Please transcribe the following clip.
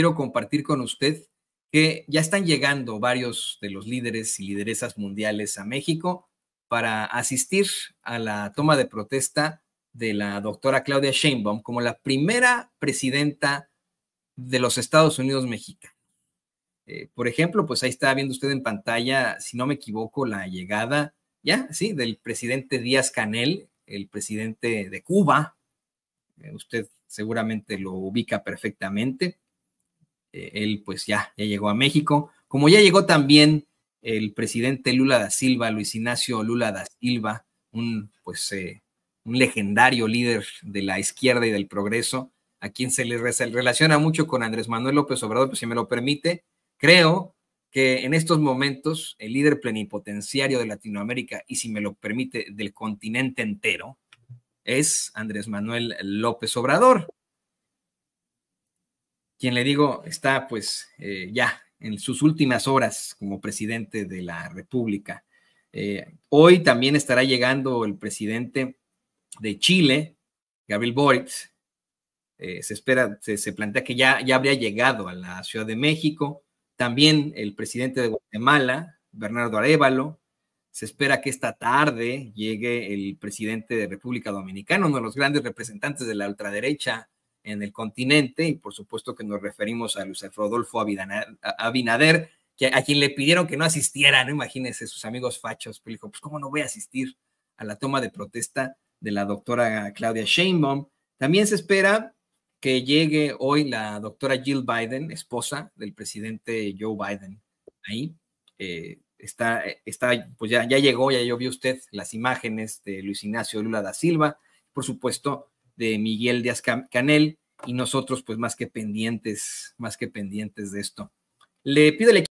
quiero compartir con usted que ya están llegando varios de los líderes y lideresas mundiales a México para asistir a la toma de protesta de la doctora Claudia Sheinbaum como la primera presidenta de los Estados Unidos méxico eh, por ejemplo, pues ahí está viendo usted en pantalla, si no me equivoco, la llegada, ya, sí, del presidente Díaz Canel, el presidente de Cuba. Eh, usted seguramente lo ubica perfectamente. Eh, él pues ya, ya llegó a México, como ya llegó también el presidente Lula da Silva, Luis Ignacio Lula da Silva, un pues eh, un legendario líder de la izquierda y del progreso, a quien se le relaciona mucho con Andrés Manuel López Obrador, pues si me lo permite, creo que en estos momentos el líder plenipotenciario de Latinoamérica y si me lo permite del continente entero es Andrés Manuel López Obrador quien le digo está pues eh, ya en sus últimas horas como presidente de la República. Eh, hoy también estará llegando el presidente de Chile, Gabriel Boric. Eh, se espera, se, plantea que ya, ya habría llegado a la Ciudad de México. También el presidente de Guatemala, Bernardo Arevalo. Se espera que esta tarde llegue el presidente de República Dominicana, uno de los grandes representantes de la ultraderecha en el continente, y por supuesto que nos referimos a Luis Rodolfo Abinader, a quien le pidieron que no asistiera, ¿no? Imagínense, sus amigos fachos, pero dijo, pues cómo no voy a asistir a la toma de protesta de la doctora Claudia Sheinbaum. También se espera que llegue hoy la doctora Jill Biden, esposa del presidente Joe Biden. Ahí eh, está, está, pues ya, ya llegó, ya yo vi usted las imágenes de Luis Ignacio Lula da Silva, por supuesto, de Miguel Díaz Canel y nosotros pues más que pendientes, más que pendientes de esto. Le pido al